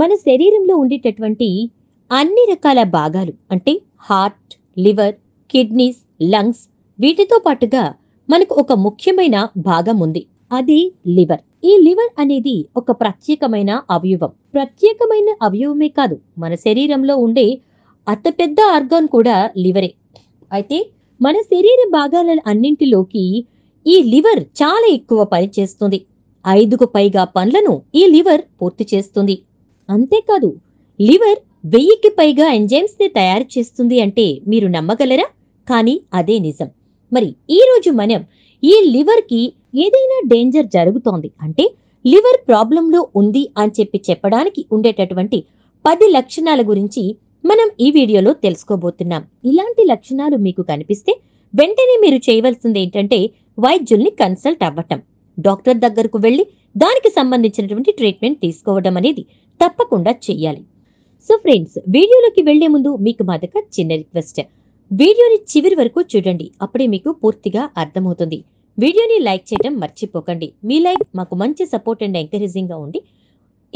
మన శరీరంలో ఉండేటటువంటి అన్ని రకాల భాగాలు అంటే హార్ట్ లివర్ కిడ్నీస్ లంగ్స్ వీటితో పాటుగా మనకు ఒక ముఖ్యమైన భాగం ఉంది అది లివర్ ఈ లివర్ అనేది ఒక ప్రత్యేకమైన అవయవం ప్రత్యేకమైన అవయవమే కాదు మన శరీరంలో ఉండే అతిపెద్ద ఆర్గాన్ కూడా లివరే అయితే మన శరీర భాగాల అన్నింటిలోకి ఈ లివర్ చాలా ఎక్కువ పనిచేస్తుంది ఐదుకు పైగా పనులను ఈ లివర్ పూర్తి చేస్తుంది అంతేకాదు లివర్ వెయ్యికి పైగా ఎంజైమ్స్ని తయారు చేస్తుంది అంటే మీరు నమ్మగలరా కానీ అదే నిజం మరి ఈరోజు మనం ఈ లివర్కి ఏదైనా డేంజర్ జరుగుతోంది అంటే లివర్ ప్రాబ్లంలో ఉంది అని చెప్పి చెప్పడానికి ఉండేటటువంటి పది లక్షణాల గురించి మనం ఈ వీడియోలో తెలుసుకోబోతున్నాం ఇలాంటి లక్షణాలు మీకు కనిపిస్తే వెంటనే మీరు చేయవలసింది ఏంటంటే వైద్యుల్ని కన్సల్ట్ అవ్వటం డాక్టర్ దగ్గరకు వెళ్ళి దానికి సంబంధించినటువంటి ట్రీట్మెంట్ తీసుకోవడం అనేది తప్పకుండా చేయాలి సో ఫ్రెండ్స్ వీడియోలోకి వెళ్లే ముందు మీకు మా దగ్గర చిన్న రిక్వెస్ట్ వీడియోని చివరి వరకు చూడండి అప్పుడే మీకు పూర్తిగా అర్థమవుతుంది వీడియోని లైక్ చేయడం మర్చిపోకండి మీ లైక్ మాకు మంచి సపోర్ట్ అండ్ ఎంకరేజింగ్గా ఉండి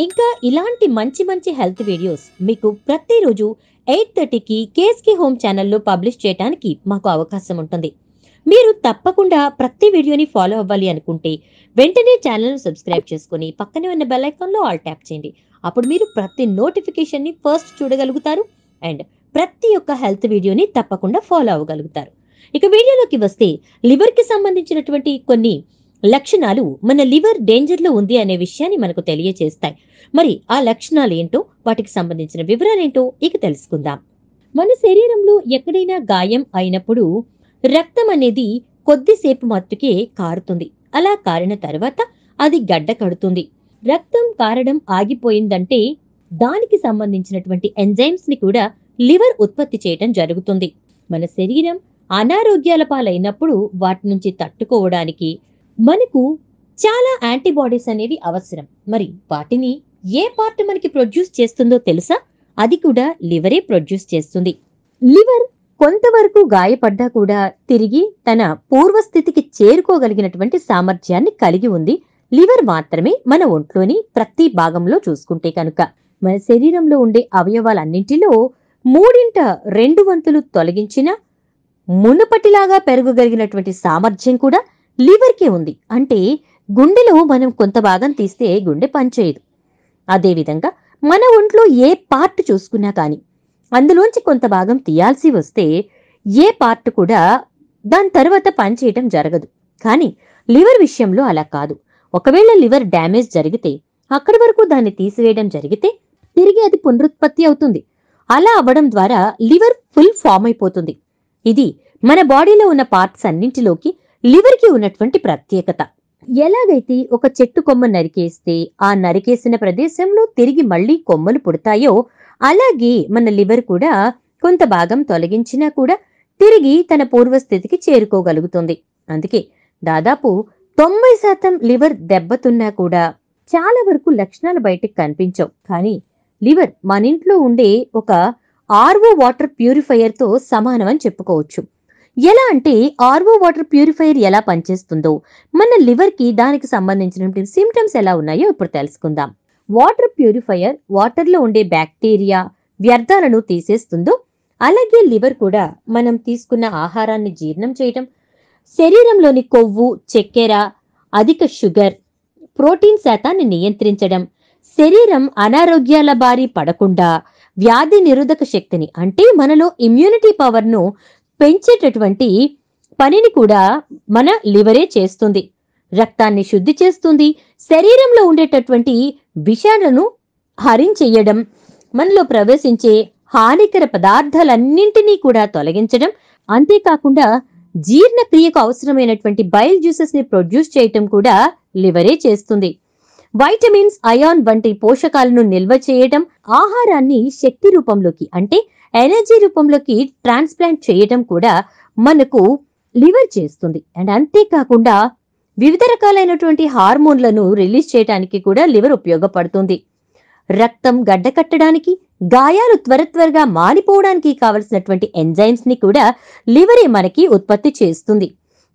ఇంకా ఇలాంటి మంచి మంచి హెల్త్ వీడియోస్ మీకు ప్రతిరోజు ఎయిట్ థర్టీకి కేఎస్కే హోమ్ ఛానల్లో పబ్లిష్ చేయడానికి మాకు అవకాశం ఉంటుంది మీరు తప్పకుండా ప్రతి వీడియోని ఫాలో అవ్వాలి అనుకుంటే వెంటనే ఛానల్ను సబ్స్క్రైబ్ చేసుకుని పక్కనే ఉన్న బెల్ ఐకాన్లో ఆల్ ట్యాప్ చేయండి అప్పుడు మీరు ప్రతి నోటిఫికేషన్ని ఫస్ట్ చూడగలుగుతారు అండ్ ప్రతి ఒక్క హెల్త్ వీడియోని తప్పకుండా ఫాలో అవ్వగలుగుతారు ఇక వీడియోలోకి వస్తే లివర్కి సంబంధించినటువంటి కొన్ని లక్షణాలు మన లివర్ డేంజర్లో ఉంది అనే విషయాన్ని మనకు తెలియజేస్తాయి మరి ఆ లక్షణాలు ఏంటో వాటికి సంబంధించిన వివరాలేంటో ఇక తెలుసుకుందాం మన శరీరంలో ఎక్కడైనా గాయం అయినప్పుడు రక్తం అనేది కొద్దిసేపు మత్తుకే కారుతుంది అలా కారిన తర్వాత అది గడ్డ కడుతుంది రక్తం కారడం ఆగిపోయిందంటే దానికి సంబంధించినటువంటి ఎంజైమ్స్ ని కూడా లివర్ ఉత్పత్తి చేయటం జరుగుతుంది మన శరీరం అనారోగ్యాల పాలైనప్పుడు వాటి నుంచి తట్టుకోవడానికి మనకు చాలా యాంటీబాడీస్ అనేవి అవసరం మరి వాటిని ఏ పార్ట్ మనకి ప్రొడ్యూస్ చేస్తుందో తెలుసా అది కూడా లివరే ప్రొడ్యూస్ చేస్తుంది లివర్ కొంతవరకు గాయపడ్డా కూడా తిరిగి తన పూర్వస్థితికి చేరుకోగలిగినటువంటి సామర్థ్యాన్ని కలిగి ఉంది లివర్ మాత్రమే మన ఒంట్లోని ప్రతి భాగంలో చూసుకుంటే కనుక మన శరీరంలో ఉండే అవయవాలన్నింటిలో మూడింట రెండు వంతులు తొలగించిన మునుపటిలాగా పెరగగలిగినటువంటి సామర్థ్యం కూడా లివర్కే ఉంది అంటే గుండెలో మనం కొంత భాగం తీస్తే గుండె పనిచేయదు అదేవిధంగా మన ఒంట్లో ఏ పార్ట్ చూసుకున్నా కానీ అందులోంచి కొంత భాగం తీయాల్సి వస్తే ఏ పార్ట్ కూడా దాని తర్వాత పనిచేయటం జరగదు కానీ లివర్ విషయంలో అలా కాదు ఒకవేళ లివర్ డ్యామేజ్ జరిగితే అక్కడి వరకు దాన్ని తీసివేయడం జరిగితే తిరిగి అది పునరుత్పత్తి అవుతుంది అలా అవ్వడం ద్వారా లివర్ ఫుల్ ఫామ్ అయిపోతుంది ఇది మన బాడీలో ఉన్న పార్ట్స్ అన్నింటిలోకి లివర్కి ఉన్నటువంటి ప్రత్యేకత ఎలాగైతే ఒక చెట్టు కొమ్మ నరికేస్తే ఆ నరికేసిన ప్రదేశంలో తిరిగి మళ్లీ కొమ్మలు పుడతాయో అలాగే మన లివర్ కూడా కొంత భాగం తొలగించినా కూడా తిరిగి తన పూర్వస్థితికి చేరుకోగలుగుతుంది అందుకే దాదాపు తొంభై శాతం లివర్ దెబ్బతున్నా కూడా చాలా వరకు లక్షణాలు బయటకు కనిపించవు కానీ లివర్ మన ఇంట్లో ఉండే ఒక ఆర్వో వాటర్ ప్యూరిఫైయర్తో సమానం అని చెప్పుకోవచ్చు ఎలా అంటే ఆర్వో వాటర్ ప్యూరిఫైయర్ ఎలా పనిచేస్తుందో మన లివర్కి దానికి సంబంధించిన సిమ్టమ్స్ ఎలా ఉన్నాయో ఇప్పుడు తెలుసుకుందాం వాటర్ ప్యూరిఫైయర్ వాటర్లో ఉండే బ్యాక్టీరియా వ్యర్థాలను తీసేస్తుందో అలాగే లివర్ కూడా మనం తీసుకున్న ఆహారాన్ని జీర్ణం చేయటం శరీరంలోని కొవ్వు చక్కెర అధిక షుగర్ ప్రోటీన్ శాతాన్ని నియంత్రించడం శరీరం అనారోగ్యాల బారి పడకుండా వ్యాధి నిరోధక శక్తిని అంటే మనలో ఇమ్యూనిటీ పవర్ను పెంచేటటువంటి పనిని కూడా మన లివరే చేస్తుంది రక్తాన్ని శుద్ధి చేస్తుంది శరీరంలో ఉండేటటువంటి విషాలను హరించేయడం మనలో ప్రవేశించే హానికర పదార్థాలన్నింటినీ కూడా తొలగించడం అంతేకాకుండా జీర్ణక్రియకు అవసరమైనటువంటి బయల్ జ్యూసెస్ ని ప్రొడ్యూస్ చేయటం కూడా లివరే చేస్తుంది వైటమిన్స్ అయాన్ వంటి పోషకాలను నిల్వ చేయటం ఆహారాన్ని శక్తి రూపంలోకి అంటే ఎనర్జీ రూపంలోకి ట్రాన్స్ప్లాంట్ చేయటం కూడా మనకు లివర్ చేస్తుంది అండ్ అంతేకాకుండా వివిధ రకాలైనటువంటి హార్మోన్లను రిలీజ్ చేయడానికి కూడా లివర్ ఉపయోగపడుతుంది రక్తం గడ్డకట్టడానికి గాయాలు త్వర త్వరగా మానిపోవడానికి కావలసినటువంటి ఎంజైమ్స్ ని కూడా లివరే మనకి ఉత్పత్తి చేస్తుంది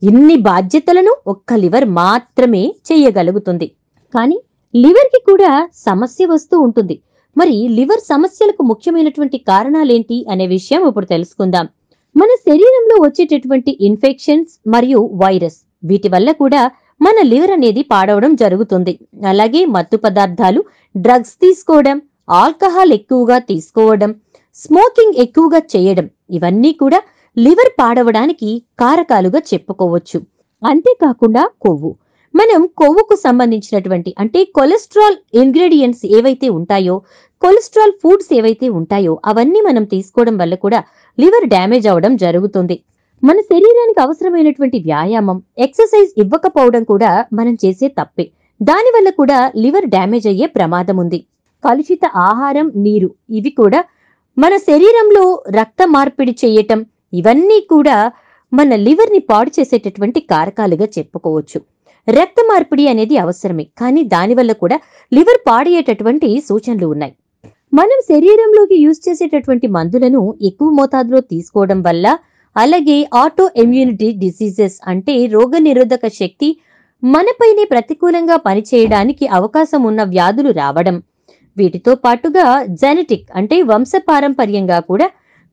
ఇన్ని బాధ్యతలను ఒక్క లివర్ మాత్రమే చేయగలుగుతుంది కానీ లివర్కి కూడా సమస్య వస్తూ ఉంటుంది మరి లివర్ సమస్యలకు ముఖ్యమైనటువంటి కారణాలేంటి అనే విషయం ఇప్పుడు తెలుసుకుందాం మన శరీరంలో వచ్చేటటువంటి ఇన్ఫెక్షన్స్ మరియు వైరస్ వీటి వల్ల కూడా మన లివర్ అనేది పాడవడం జరుగుతుంది అలాగే మత్తు పదార్థాలు డ్రగ్స్ తీసుకోవడం ఆల్కహాల్ ఎక్కువగా తీసుకోవడం స్మోకింగ్ ఎక్కువగా చేయడం ఇవన్నీ కూడా లివర్ పాడవడానికి కారకాలుగా చెప్పుకోవచ్చు అంతేకాకుండా కొవ్వు మనం కొవ్వుకు సంబంధించినటువంటి అంటే కొలెస్ట్రాల్ ఇంగ్రీడియంట్స్ ఏవైతే ఉంటాయో కొలెస్ట్రాల్ ఫుడ్స్ ఏవైతే ఉంటాయో అవన్నీ మనం తీసుకోవడం వల్ల కూడా లివర్ డ్యామేజ్ అవడం జరుగుతుంది మన శరీరానికి అవసరమైనటువంటి వ్యాయామం ఎక్సర్సైజ్ ఇవ్వకపోవడం కూడా మనం చేసే తప్పే దానివల్ల కూడా లివర్ డ్యామేజ్ అయ్యే ప్రమాదం ఉంది కలుషిత ఆహారం నీరు ఇవి కూడా మన శరీరంలో రక్త మార్పిడి చేయటం ఇవన్నీ కూడా మన లివర్ని పాడు చేసేటటువంటి కారకాలుగా చెప్పుకోవచ్చు రక్త మార్పిడి అనేది అవసరమే కానీ దానివల్ల కూడా లివర్ పాడయ్యేటటువంటి సూచనలు ఉన్నాయి మనం శరీరంలోకి యూజ్ చేసేటటువంటి మందులను ఎక్కువ మోతాదులో తీసుకోవడం వల్ల అలాగే ఆటో ఇమ్యూనిటీ డిసీజెస్ అంటే రోగనిరోధక శక్తి మనపైనే ప్రతికూలంగా పనిచేయడానికి అవకాశం ఉన్న వ్యాధులు రావడం వీటితో పాటుగా జెనెటిక్ అంటే వంశపారంపర్యంగా కూడా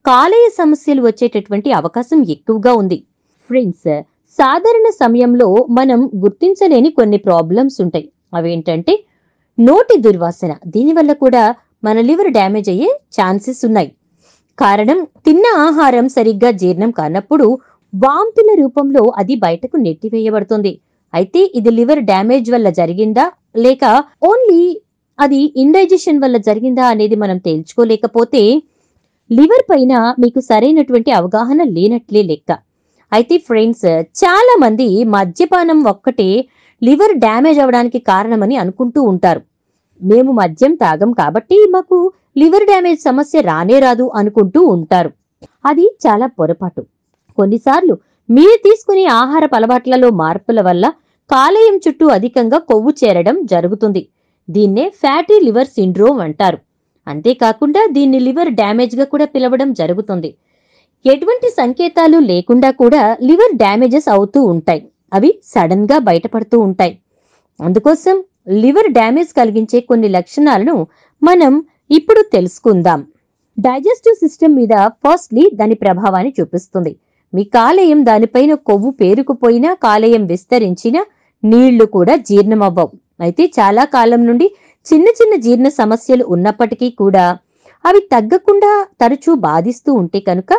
కాలేయ సమస్యలు వచ్చేటటువంటి అవకాశం ఎక్కువగా ఉంది ఫ్రెండ్స్ సాధారణ సమయంలో మనం గుర్తించలేని కొన్ని ప్రాబ్లమ్స్ ఉంటాయి అవేంటంటే నోటి దుర్వాసన దీనివల్ల కూడా మన లివర్ డ్యామేజ్ అయ్యే ఛాన్సెస్ ఉన్నాయి కారణం తిన్న ఆహారం సరిగ్గా జీర్ణం కానప్పుడు వాంతుల రూపంలో అది బయటకు నెట్టివేయబడుతుంది అయితే ఇది లివర్ డ్యామేజ్ వల్ల జరిగిందా లేక ఓన్లీ అది ఇండైజెషన్ వల్ల జరిగిందా అనేది మనం తేల్చుకోలేకపోతే లివర్ పైన మీకు సరైనటువంటి అవగాహన లేనట్లే లెక్క అయితే ఫ్రెండ్స్ చాలా మంది మద్యపానం ఒక్కటే లివర్ డ్యామేజ్ అవడానికి కారణమని అనుకుంటూ ఉంటారు మేము మద్యం తాగం కాబట్టి మాకు లివర్ డ్యామేజ్ సమస్య రానే రాదు అనుకుంటూ ఉంటారు అది చాలా పొరపాటు కొన్నిసార్లు మీరు తీసుకునే ఆహార అలవాట్లలో మార్పుల వల్ల కాలేయం చుట్టూ అధికంగా కొవ్వు చేరడం జరుగుతుంది దీన్నే ఫ్యాటీ లివర్ సిండ్రోమ్ అంటారు అంతేకాకుండా దీన్ని లివర్ డ్యామేజ్గా కూడా పిలవడం జరుగుతుంది ఎటువంటి సంకేతాలు లేకుండా కూడా లివర్ డ్యామేజెస్ అవుతూ ఉంటాయి అవి సడన్గా బయటపడుతూ ఉంటాయి అందుకోసం లివర్ డ్యామేజ్ కలిగించే కొన్ని లక్షణాలను మనం ఇప్పుడు తెలుసుకుందాం డైజెస్టివ్ సిస్టమ్ మీద ఫస్ట్లీ దాని ప్రభావాన్ని చూపిస్తుంది మీ కాలేయం దానిపైన కొవ్వు పేరుకుపోయినా కాలేయం విస్తరించినా నీళ్లు కూడా జీర్ణమవ్వవు అయితే చాలా కాలం నుండి చిన్న చిన్న జీర్ణ సమస్యలు ఉన్నప్పటికీ కూడా అవి తగ్గకుండా తరచూ బాధిస్తూ ఉంటే కనుక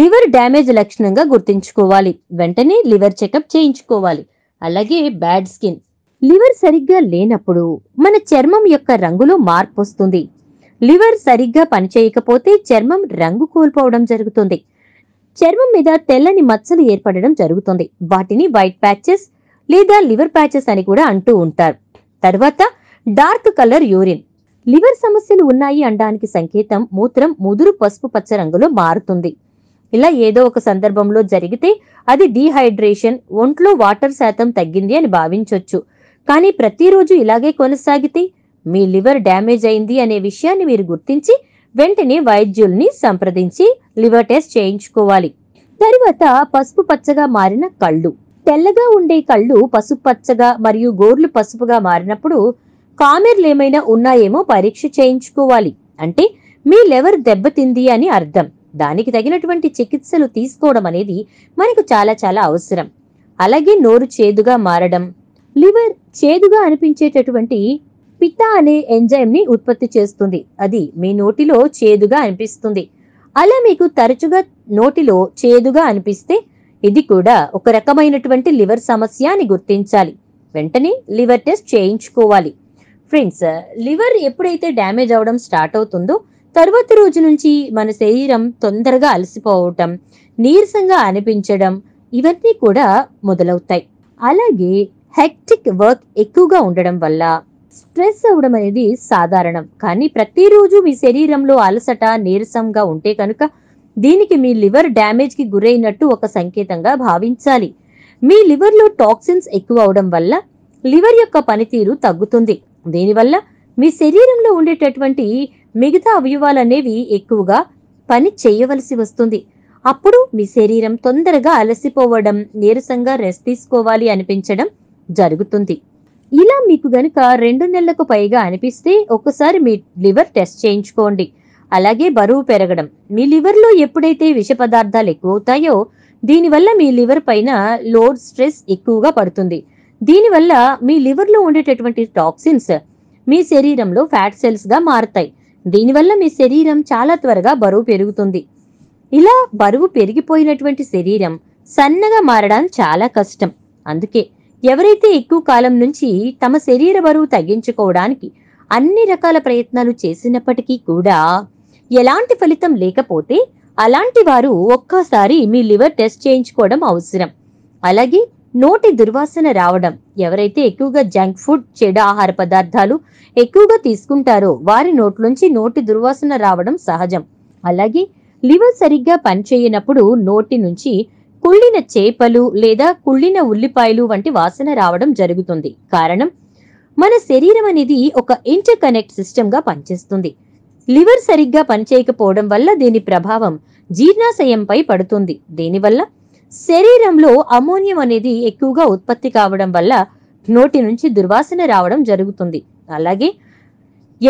లివర్ డ్యామేజ్ లక్షణంగా గుర్తించుకోవాలి వెంటనే లివర్ చెకప్ చేయించుకోవాలి అలాగే బ్యాడ్ స్కిన్ లివర్ సరిగ్గా లేనప్పుడు మన చర్మం యొక్క రంగులో మార్పు వస్తుంది లివర్ సరిగ్గా పనిచేయకపోతే చర్మం రంగు కోల్పోవడం జరుగుతుంది చర్మం మీద తెల్లని మచ్చలు ఏర్పడడం జరుగుతుంది వాటిని వైట్ ప్యాచెస్ లేదా లివర్ ప్యాచెస్ అని కూడా అంటూ ఉంటారు తర్వాత డార్క్ కలర్ యూరిన్ లివర్ సమస్యలు ఉన్నాయి అనడానికి సంకేతం మూత్రం ముదురు పసుపు పచ్చ రంగులో మారుతుంది ఇలా ఏదో ఒక సందర్భంలో జరిగితే అది డీహైడ్రేషన్ ఒంట్లో వాటర్ శాతం తగ్గింది అని భావించవచ్చు కానీ ప్రతిరోజు ఇలాగే కొనసాగితే మీ లివర్ డ్యామేజ్ అయింది అనే విషయాన్ని మీరు గుర్తించి వెంటనే వైద్యుల్ని సంప్రదించి లివర్ టెస్ట్ చేయించుకోవాలి తరువాత పసుపు పచ్చగా మారిన కళ్ళు తెల్లగా ఉండే కళ్ళు పసుపు పచ్చగా మరియు గోర్లు పసుపుగా మారినప్పుడు కామెర్లు ఏమైనా ఉన్నాయేమో పరీక్ష చేయించుకోవాలి అంటే మీ లెవర్ దెబ్బతింది అని అర్థం దానికి తగినటువంటి చికిత్సలు తీసుకోవడం అనేది మనకు చాలా చాలా అవసరం అలాగే నోరు చేదుగా మారడం లివర్ చేదుగా అనిపించేటటువంటి పిత్త అనే ఎంజైమ్ ని ఉత్పత్తి చేస్తుంది అది మీ నోటిలో చేదుగా అనిపిస్తుంది అలా మీకు తరచుగా నోటిలో చేదుగా అనిపిస్తే ఇది కూడా ఒక రకమైనటువంటి లివర్ సమస్య అని గుర్తించాలి వెంటనే లివర్ టెస్ట్ చేయించుకోవాలి ఫ్రెండ్స్ లివర్ ఎప్పుడైతే డ్యామేజ్ అవడం స్టార్ట్ అవుతుందో తర్వాత రోజు నుంచి మన శరీరం తొందరగా అలసిపోవటం నీరసంగా అనిపించడం ఇవన్నీ కూడా మొదలవుతాయి అలాగే హెక్టిక్ వర్క్ ఎక్కువగా ఉండడం వల్ల స్ట్రెస్ అవ్వడం అనేది సాధారణం కానీ ప్రతిరోజు మీ శరీరంలో అలసట నీరసంగా ఉంటే కనుక దీనికి మీ లివర్ డ్యామేజ్కి గురైనట్టు ఒక సంకేతంగా భావించాలి మీ లివర్లో టాక్సిన్స్ ఎక్కువ అవడం వల్ల లివర్ యొక్క పనితీరు తగ్గుతుంది దీనివల్ల మీ శరీరంలో ఉండేటటువంటి మిగతా అవయవాలు అనేవి ఎక్కువగా పని చేయవలసి వస్తుంది అప్పుడు మీ శరీరం తొందరగా అలసిపోవడం నీరసంగా రెస్ట్ తీసుకోవాలి అనిపించడం జరుగుతుంది ఇలా మీకు గనుక రెండు నెలలకు పైగా అనిపిస్తే ఒక్కసారి మీ లివర్ టెస్ట్ చేయించుకోండి అలాగే బరువు పెరగడం మీ లివర్లో ఎప్పుడైతే విష పదార్థాలు ఎక్కువవుతాయో దీనివల్ల మీ లివర్ పైన లోడ్ స్ట్రెస్ ఎక్కువగా పడుతుంది దీనివల్ల మీ లివర్లో ఉండేటటువంటి టాక్సిన్స్ మీ శరీరంలో ఫ్యాట్ సెల్స్గా మారుతాయి దీనివల్ల మీ శరీరం చాలా త్వరగా బరువు పెరుగుతుంది ఇలా బరువు పెరిగిపోయినటువంటి శరీరం సన్నగా మారడం చాలా కష్టం అందుకే ఎవరైతే ఎక్కువ కాలం నుంచి తమ శరీర బరువు తగ్గించుకోవడానికి అన్ని రకాల ప్రయత్నాలు చేసినప్పటికీ కూడా ఎలాంటి ఫలితం లేకపోతే అలాంటి వారు ఒక్కసారి మీ లివర్ టెస్ట్ చేయించుకోవడం అవసరం అలాగే నోటి దుర్వాసన రావడం ఎవరైతే ఎక్కువగా జంక్ ఫుడ్ చెడు ఆహార పదార్థాలు ఎక్కువగా తీసుకుంటారో వారి నోట్లోంచి నోటి దుర్వాసన రావడం సహజం అలాగే లివర్ సరిగ్గా పనిచేయనప్పుడు నోటి నుంచి కుళ్ళిన చేపలు లేదా కుళ్ళిన ఉల్లిపాయలు వంటి వాసన రావడం జరుగుతుంది కారణం మన శరీరం అనేది ఒక ఇంటర్ కనెక్ట్ సిస్టమ్గా పనిచేస్తుంది లివర్ సరిగ్గా పనిచేయకపోవడం వల్ల దీని ప్రభావం జీర్ణాశయంపై పడుతుంది దీనివల్ల శరీరంలో అమోనియం అనేది ఎక్కువగా ఉత్పత్తి కావడం వల్ల నోటి నుంచి దుర్వాసన రావడం జరుగుతుంది అలాగే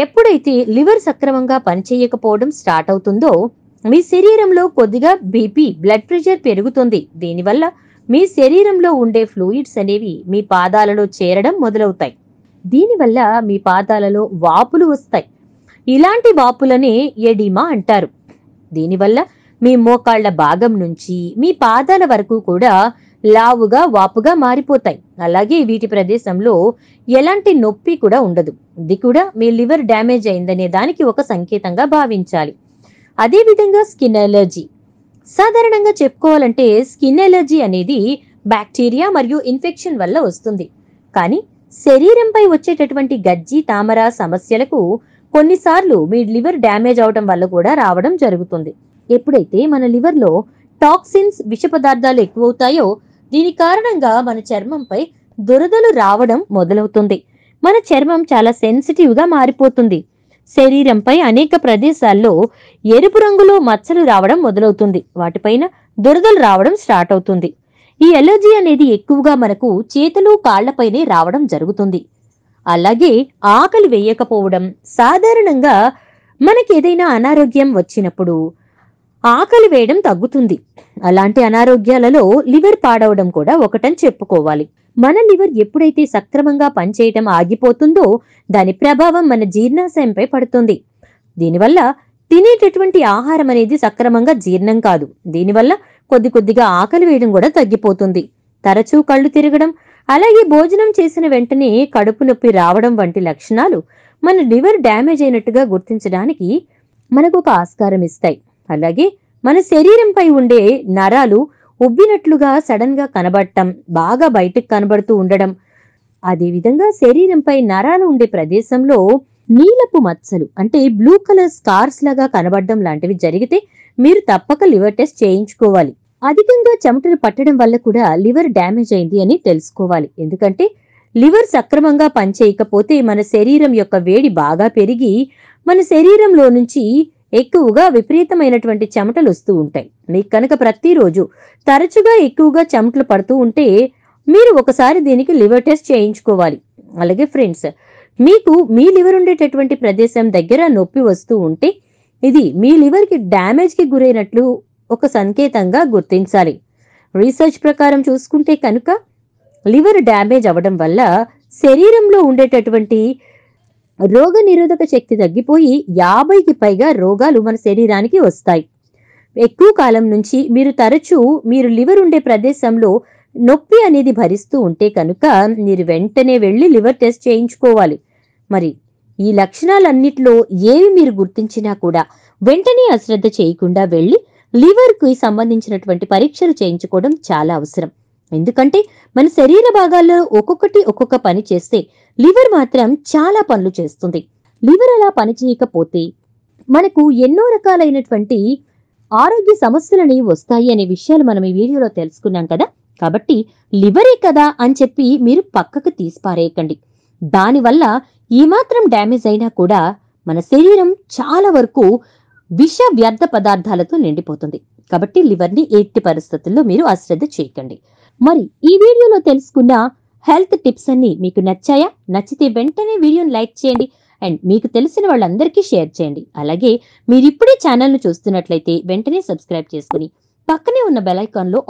ఎప్పుడైతే లివర్ సక్రమంగా పనిచేయకపోవడం స్టార్ట్ అవుతుందో మీ శరీరంలో కొద్దిగా బీపీ బ్లడ్ ప్రెషర్ పెరుగుతుంది దీనివల్ల మీ శరీరంలో ఉండే ఫ్లూయిడ్స్ అనేవి మీ పాదాలలో చేరడం మొదలవుతాయి దీనివల్ల మీ పాదాలలో వాపులు వస్తాయి ఇలాంటి వాపులనే ఎడిమా అంటారు దీనివల్ల మీ మోకాళ్ల భాగం నుంచి మీ పాదాల వరకు కూడా లావుగా వాపుగా మారిపోతాయి అలాగే వీటి ప్రదేశంలో ఎలాంటి నొప్పి కూడా ఉండదు ఇది కూడా మీ లివర్ డ్యామేజ్ అయిందనే దానికి ఒక సంకేతంగా భావించాలి అదేవిధంగా స్కిన్ ఎలర్జీ సాధారణంగా చెప్పుకోవాలంటే స్కిన్ ఎలర్జీ అనేది బ్యాక్టీరియా మరియు ఇన్ఫెక్షన్ వల్ల వస్తుంది కానీ శరీరంపై వచ్చేటటువంటి గజ్జి తామర సమస్యలకు కొన్నిసార్లు మీ లివర్ డ్యామేజ్ అవడం వల్ల కూడా రావడం జరుగుతుంది ఎప్పుడైతే మన లివర్లో టాక్సిన్స్ విష పదార్థాలు ఎక్కువవుతాయో దీని కారణంగా మన చర్మంపై దురదలు రావడం మొదలవుతుంది మన చర్మం చాలా సెన్సిటివ్గా మారిపోతుంది శరీరంపై అనేక ప్రదేశాల్లో ఎరుపు రంగులో మచ్చలు రావడం మొదలవుతుంది వాటిపైన దురదలు రావడం స్టార్ట్ అవుతుంది ఈ ఎలర్జీ అనేది ఎక్కువగా మనకు చేతులు కాళ్లపైనే రావడం జరుగుతుంది అలాగే ఆకలి వేయకపోవడం సాధారణంగా మనకి ఏదైనా అనారోగ్యం వచ్చినప్పుడు ఆకలి వేయడం తగ్గుతుంది అలాంటి అనారోగ్యాలలో లివర్ పాడవడం కూడా ఒకటని చెప్పుకోవాలి మన లివర్ ఎప్పుడైతే సక్రమంగా పనిచేయటం ఆగిపోతుందో దాని ప్రభావం మన జీర్ణాశయంపై పడుతుంది దీనివల్ల తినేటటువంటి ఆహారం అనేది సక్రమంగా జీర్ణం కాదు దీనివల్ల కొద్ది కొద్దిగా ఆకలి వేయడం కూడా తగ్గిపోతుంది తరచూ కళ్ళు తిరగడం అలాగే భోజనం చేసిన వెంటనే కడుపు నొప్పి రావడం వంటి లక్షణాలు మన లివర్ డ్యామేజ్ అయినట్టుగా గుర్తించడానికి మనకు ఒక ఆస్కారం ఇస్తాయి అలాగే మన శరీరంపై ఉండే నరాలు ఉబ్బినట్లుగా సడన్ గా కనబడటం బాగా బయటకు కనబడుతూ ఉండడం అదేవిధంగా శరీరంపై నరాలు ఉండే ప్రదేశంలో నీలపు మచ్చలు అంటే బ్లూ కలర్ స్కార్స్ లాగా కనబడడం లాంటివి జరిగితే మీరు తప్పక లివర్ టెస్ట్ చేయించుకోవాలి అధికంగా చెమటలు పట్టడం వల్ల కూడా లివర్ డ్యామేజ్ అయింది అని తెలుసుకోవాలి ఎందుకంటే లివర్ సక్రమంగా పనిచేయకపోతే మన శరీరం యొక్క వేడి బాగా పెరిగి మన శరీరంలో నుంచి ఎక్కువగా విపరీతమైనటువంటి చెమటలు వస్తూ ఉంటాయి మీకు కనుక ప్రతిరోజు తరచుగా ఎక్కువగా చెమటలు పడుతూ ఉంటే మీరు ఒకసారి దీనికి లివర్ టెస్ట్ చేయించుకోవాలి అలాగే ఫ్రెండ్స్ మీకు మీ లివర్ ఉండేటటువంటి ప్రదేశం దగ్గర నొప్పి వస్తూ ఉంటే ఇది మీ లివర్కి డ్యామేజ్కి గురైనట్లు ఒక సంకేతంగా గుర్తించాలి రీసెర్చ్ ప్రకారం చూసుకుంటే కనుక లివర్ డ్యామేజ్ అవ్వడం వల్ల శరీరంలో ఉండేటటువంటి రోగ నిరోధక శక్తి తగ్గిపోయి యాభైకి పైగా రోగాలు మన శరీరానికి వస్తాయి ఎక్కువ కాలం నుంచి మీరు తరచూ మీరు లివర్ ఉండే ప్రదేశంలో నొప్పి అనేది భరిస్తూ ఉంటే కనుక మీరు వెంటనే వెళ్ళి లివర్ టెస్ట్ చేయించుకోవాలి మరి ఈ లక్షణాలన్నిట్లో ఏవి మీరు గుర్తించినా కూడా వెంటనే అశ్రద్ధ చేయకుండా వెళ్ళి లివర్కి సంబంధించినటువంటి పరీక్షలు చేయించుకోవడం చాలా అవసరం ఎందుకంటే మన శరీర భాగాల్లో ఒక్కొక్కటి ఒక్కొక్క పని చేస్తే లివర్ మాత్రం చాలా పనులు చేస్తుంది లివర్ అలా పనిచేయకపోతే మనకు ఎన్నో రకాలైనటువంటి ఆరోగ్య సమస్యలని వస్తాయి అనే విషయాలు మనం ఈ వీడియోలో తెలుసుకున్నాం కదా కాబట్టి లివరే కదా అని చెప్పి మీరు పక్కకు తీసి పారేయకండి దానివల్ల ఏమాత్రం డ్యామేజ్ అయినా కూడా మన శరీరం చాలా వరకు విష వ్యర్థ పదార్థాలతో నిండిపోతుంది కాబట్టి లివర్ని ఎట్టి పరిస్థితుల్లో మీరు అశ్రద్ధ చేయకండి మరి ఈ వీడియోలో తెలుసుకున్న హెల్త్ టిప్స్ అన్ని మీకు నచ్చాయా నచ్చితే వెంటనే వీడియోని లైక్ చేయండి అండ్ మీకు తెలిసిన వాళ్ళందరికీ షేర్ చేయండి అలాగే మీరు ఇప్పుడే ఛానల్ను చూస్తున్నట్లయితే వెంటనే సబ్స్క్రైబ్ చేసుకుని పక్కనే ఉన్న బెల్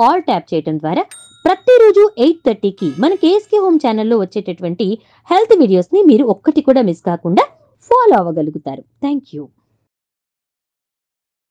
ఆల్ ట్యాప్ చేయడం ద్వారా ప్రతిరోజు ఎయిట్ థర్టీకి మన కేఎస్కే హోమ్ ఛానల్లో వచ్చేటటువంటి హెల్త్ వీడియోస్ని మీరు ఒక్కటి కూడా మిస్ కాకుండా ఫాలో అవ్వగలుగుతారు థ్యాంక్ యూ